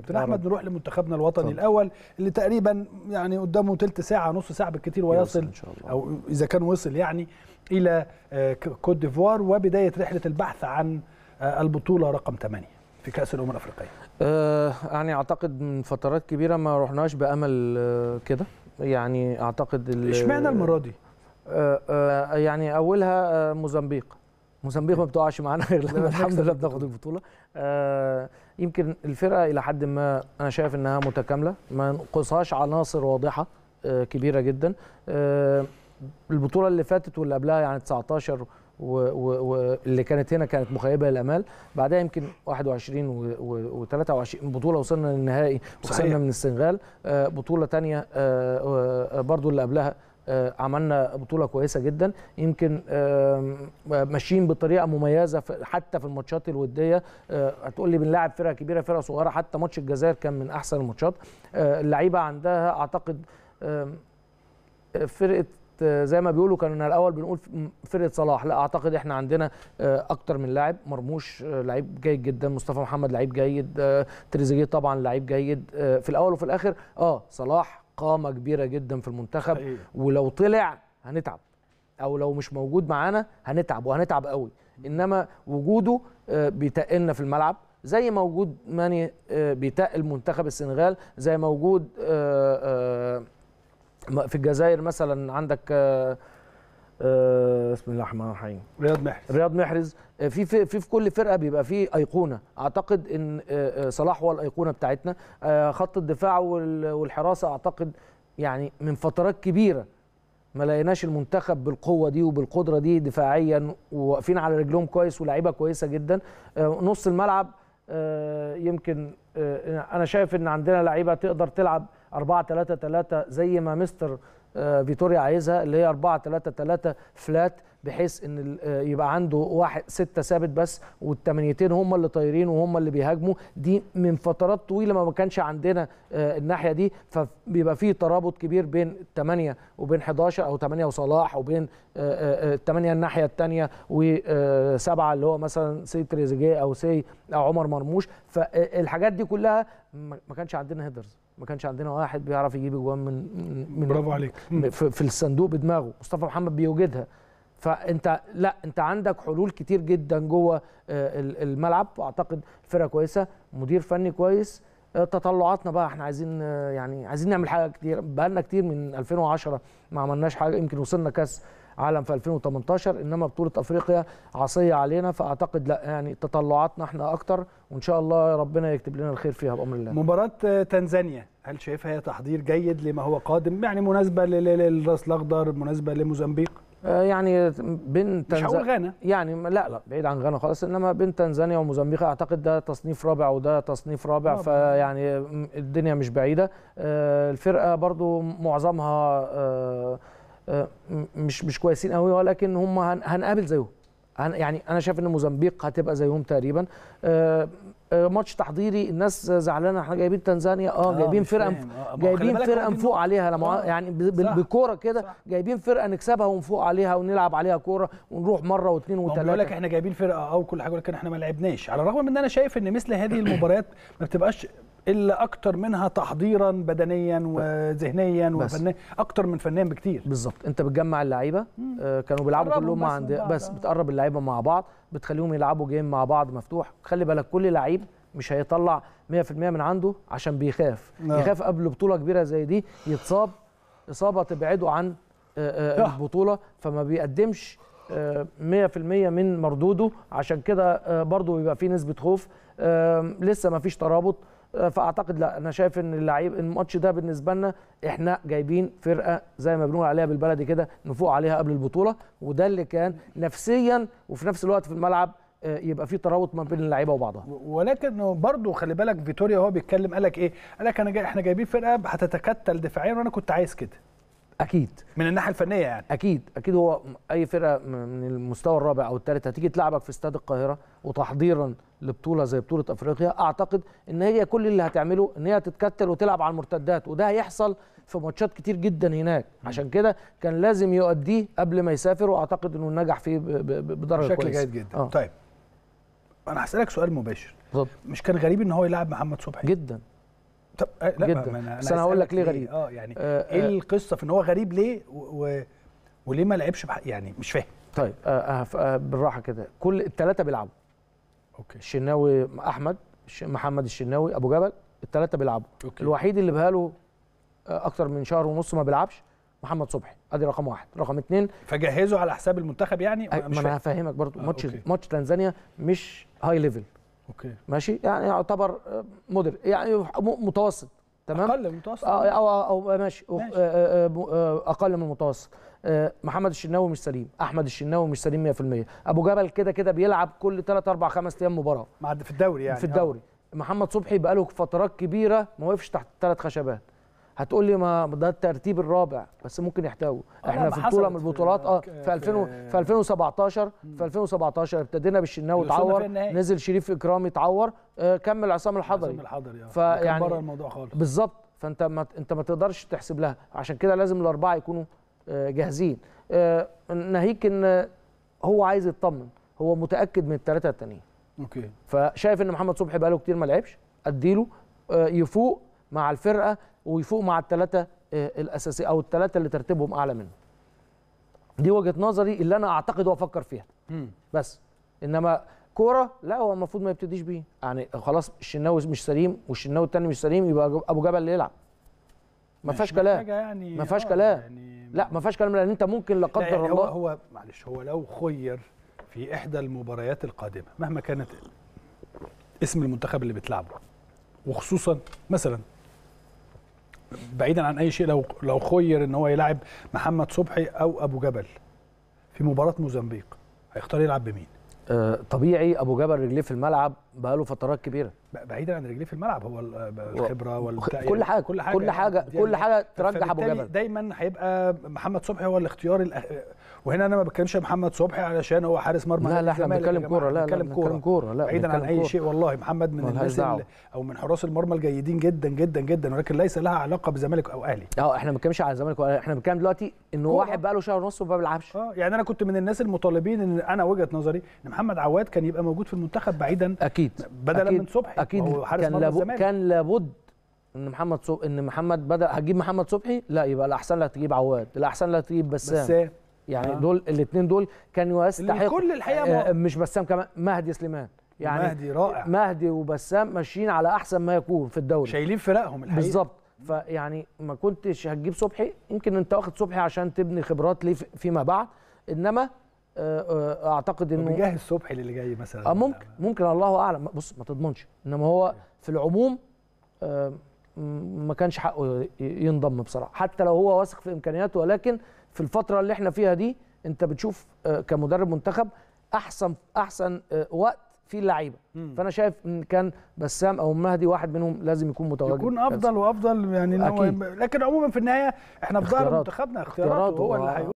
كابتن نعم. احمد نروح لمنتخبنا الوطني طب. الاول اللي تقريبا يعني قدامه ثلث ساعه نص ساعه بالكثير ويصل إن شاء الله. او اذا كان وصل يعني الى آه، كوت ديفوار وبدايه رحله البحث عن آه، البطوله رقم 8 في كاس الامم الافريقيه أه يعني اعتقد من فترات كبيره ما رحناش بامل آه، كده يعني اعتقد اشمعنى المره دي أه يعني اولها موزمبيق موزمبيق ما بتقعش معانا غير لما الحمد لله بناخد البطوله يمكن الفرقه الى حد ما انا شايف انها متكامله ما نقصهاش عناصر واضحه آه، كبيره جدا آه، البطوله اللي فاتت واللي قبلها يعني 19 واللي كانت هنا كانت مخيبه للامال بعدها يمكن 21 و23 بطوله وصلنا للنهائي وصلنا من السنغال آه، بطوله ثانيه برضو اللي قبلها آه، عملنا بطوله كويسه جدا يمكن ماشيين بطريقه مميزه حتى في الماتشات الوديه آه، هتقول لي بنلاعب فرقه كبيره فرقه صغيره حتى ماتش الجزائر كان من احسن الماتشات آه، اللعيبه عندها اعتقد فرقه زي ما بيقولوا كانوا الاول بنقول فرقه صلاح لا اعتقد احنا عندنا اكتر من لاعب مرموش لعيب جيد جدا مصطفى محمد لعيب جيد تريزيجيه طبعا لعيب جيد في الاول وفي الاخر اه صلاح قامه كبيره جدا في المنتخب حقيقة. ولو طلع هنتعب او لو مش موجود معانا هنتعب وهنتعب قوي انما وجوده آه، بيتقلنا في الملعب زي ما وجود ماني آه، بيتقل منتخب السنغال زي ما وجود آه، في الجزائر مثلا عندك آه، بسم الله الرحمن الرحيم رياض محرز رياض محرز آه، في في في كل فرقه بيبقى في ايقونه اعتقد ان آه، صلاح هو الايقونه بتاعتنا خط الدفاع والحراسه اعتقد يعني من فترات كبيره ما لقيناش المنتخب بالقوه دي وبالقدره دي دفاعيا وواقفين على رجلهم كويس ولاعيبه كويسه جدا نص الملعب يمكن انا شايف ان عندنا لعيبه تقدر تلعب 4 3 3 زي ما مستر آه، فيتوريا عايزها اللي هي 4 3 3 فلات بحيث ان آه، يبقى عنده واحد ستة ثابت بس والثمانيتين هم اللي طايرين وهم اللي بيهاجموا دي من فترات طويله ما كانش عندنا آه، الناحيه دي فبيبقى في ترابط كبير بين الثمانيه وبين 11 او 8 وصلاح وبين الثمانيه الناحيه الثانيه وسبعه اللي هو مثلا سي تريزيجيه او سي او عمر مرموش فالحاجات دي كلها ما كانش عندنا هيدرز ما كانش عندنا واحد بيعرف يجيب اجوان من من برافو عليك في, في الصندوق بدماغه مصطفى محمد بيوجدها فانت لا انت عندك حلول كتير جدا جوه آه، الملعب واعتقد فرقه كويسه مدير فني كويس آه، تطلعاتنا بقى احنا عايزين آه، يعني عايزين نعمل حاجه كتير بقى لنا كتير من 2010 ما عملناش حاجه يمكن وصلنا كاس عالم في 2018 انما بطوله افريقيا عصيه علينا فاعتقد لا يعني تطلعاتنا احنا اكتر وان شاء الله ربنا يكتب لنا الخير فيها بامر الله مباراه تنزانيا هل شايفها هي تحضير جيد لما هو قادم يعني مناسبه للراس الاخضر مناسبه لموزمبيق آه، يعني بين تنزانيا مش غانا يعني لا لا بعيد عن غانا خالص انما بين تنزانيا وموزمبيق اعتقد ده تصنيف رابع وده تصنيف رابع فيعني الدنيا مش بعيده آه، الفرقه برضو معظمها آه، آه، مش مش كويسين قوي ولكن هم هنقابل زيهم يعني انا شايف ان موزمبيق هتبقى زيهم تقريبا آه، آه، ماتش تحضيري الناس زعلانه احنا جايبين تنزانيا اه جايبين فرقه جايبين فرقه نفوق عليها لما يعني بكوره كده جايبين فرقه نكسبها ونفوق عليها ونلعب عليها كوره ونروح مره واثنين وثلاثه بيقول لك احنا جايبين فرقه او كل حاجه ولكن احنا ما لعبناش على الرغم من ان انا شايف ان مثل هذه المباريات ما بتبقاش الا اكتر منها تحضيرا بدنيا وذهنيا وفنيا اكتر من فنيا بكتير بالظبط انت بتجمع اللعيبه آه، كانوا بيلعبوا كلهم مع عند بس آه. بتقرب اللعيبه مع بعض بتخليهم يلعبوا جيم مع بعض مفتوح خلي بالك كل لعيب مش هيطلع 100% من عنده عشان بيخاف لا. آه. يخاف قبل بطوله كبيره زي دي يتصاب اصابه تبعده عن البطوله فما بيقدمش 100% من مردوده عشان كده برضه بيبقى فيه نسبه خوف لسه ما فيش ترابط فاعتقد لا انا شايف ان اللعيب الماتش ده بالنسبه لنا احنا جايبين فرقه زي ما بنقول عليها بالبلدي كده نفوق عليها قبل البطوله وده اللي كان نفسيا وفي نفس الوقت في الملعب آه، يبقى في ترابط ما بين اللعيبه وبعضها ولكن برضه خلي بالك فيتوريا وهو بيتكلم قال لك ايه قال لك انا جاي احنا جايبين فرقه هتتكتل دفاعيا وانا كنت عايز كده اكيد من الناحيه الفنيه يعني اكيد اكيد هو اي فرقه من المستوى الرابع او الثالث هتيجي تلعبك في استاد القاهره وتحضيرا لبطوله زي بطوله افريقيا اعتقد ان هي كل اللي هتعمله ان هي تتكتل وتلعب على المرتدات وده هيحصل في ماتشات كتير جدا هناك عشان كده كان لازم يؤديه قبل ما يسافر واعتقد انه نجح فيه بدرجه كويسه بشكل جيد جدا آه. طيب انا هسالك سؤال مباشر بالضبط. مش كان غريب ان هو يلعب محمد صبحي جدا طب آه، لا جدا أنا بس انا هقول لك ليه غريب اه يعني آه،, آه ايه القصه في ان هو غريب ليه و... وليه ما لعبش بح... يعني مش فاهم طيب آه آه, آه، بالراحه كده كل الثلاثه بيلعبوا اوكي الشناوي احمد محمد الشناوي ابو جبل الثلاثه بيلعبوا الوحيد اللي بقاله اكتر من شهر ونص ما بيلعبش محمد صبحي ادي رقم واحد رقم اثنين فجهزه على حساب المنتخب يعني ما انا هفهمك برضو آه ماتش ماتش تنزانيا مش هاي ليفل اوكي ماشي يعني يعتبر آه، مدر يعني متوسط تمام اقل من المتوسط آه، او او, أو ماشي, ماشي. آه، اقل من المتوسط محمد الشناوي مش سليم احمد الشناوي مش سليم 100% ابو جبل كده كده بيلعب كل 3 4 5 ايام مباراه في الدوري يعني في الدوري أوه. محمد صبحي بقاله فترات كبيره ما وقفش تحت ثلاث خشبات هتقول لي ما ده الترتيب الرابع بس ممكن يحتاجوا آه، احنا في بطوله من البطولات اه في 2000 في 2017 في 2017 ابتدينا بالشناوي اتعور نزل شريف اكرامي اتعور آه كمل عصام الحضري عصام الحضري آه، فيعني بره الموضوع خالص بالظبط فانت ما انت ما تقدرش تحسب لها عشان كده لازم الاربعه يكونوا آه جاهزين آه ناهيك ان هو عايز يطمن هو متاكد من الثلاثه التانيين اوكي فشايف ان محمد صبحي بقاله كتير ما لعبش اديله آه، يفوق مع الفرقه ويفوق مع التلاتة آه، الاساسيه او التلاتة اللي ترتيبهم اعلى منه دي وجهه نظري اللي انا اعتقد وافكر فيها بس انما كوره لا هو المفروض ما يبتديش بيه يعني خلاص الشناوي مش سليم والشناوي التاني مش سليم يبقى ابو جبل اللي يلعب ما فيهاش كلام يعني ما فيهاش آه، كلام يعني لا ما فيهاش كلام لان انت ممكن لا قدر يعني الله هو, هو معلش هو لو خير في احدى المباريات القادمه مهما كانت اسم المنتخب اللي بتلعبه وخصوصا مثلا بعيدا عن اي شيء لو لو خير ان هو يلعب محمد صبحي او ابو جبل في مباراه موزمبيق هيختار يلعب بمين؟ آه، طبيعي ابو جبل رجليه في الملعب بقاله فترات كبيره بعيدا عن رجليه في الملعب هو آه، الخبره والبتاع كل حاجه كل حاجه كل حاجه يعني كل حاجه ترجح ابو جبل دايما هيبقى محمد صبحي هو الاختيار الأه... وهنا انا ما بتكلمش محمد صبحي علشان هو حارس مرمى لا لا احنا بنتكلم كوره لا لا بنتكلم كوره لا بعيدا عن اي شيء والله محمد من الناس او من حراس المرمى الجيدين جدا جدا جدا ولكن ليس لها علاقه بزمالك او اهلي اه احنا ما بنتكلمش على الزمالك احنا بنتكلم دلوقتي ان واحد بقى له شهر ونص وما بيلعبش اه يعني انا كنت من الناس المطالبين ان انا وجهه نظري ان محمد عواد كان يبقى موجود في المنتخب بعيدا اكيد بدلا من صبحي اكيد كان لابد كان لابد ان محمد صبحي ان محمد بدا هتجيب محمد صبحي لا يبقى الاحسن لك تجيب عواد الاحسن لك تجيب بسام بسام يعني آه. دول الاثنين دول كانوا يستحقوا كل الحقيقه آه مش بسام كمان مهدي سليمان يعني مهدي رائع مهدي وبسام ماشيين على احسن ما يكون في الدوري شايلين فرقهم الحقيقه بالظبط فيعني ما كنتش هتجيب صبحي يمكن انت واخد صبحي عشان تبني خبرات ليه فيما بعد انما آه، آه، اعتقد انه بيجهز الصبح للي جاي مثلا اه ممكن ممكن الله اعلم بص ما تضمنش انما هو في العموم آه، ما كانش حقه ينضم بصراحه حتى لو هو واثق في امكانياته ولكن في الفتره اللي احنا فيها دي انت بتشوف كمدرب منتخب احسن احسن وقت في اللعيبه فانا شايف ان كان بسام او مهدي واحد منهم لازم يكون متواجد يكون افضل وافضل يعني أكيد. لكن عموما في النهايه احنا في ظهر منتخبنا اختياراته, اختياراته هو اللي هيقول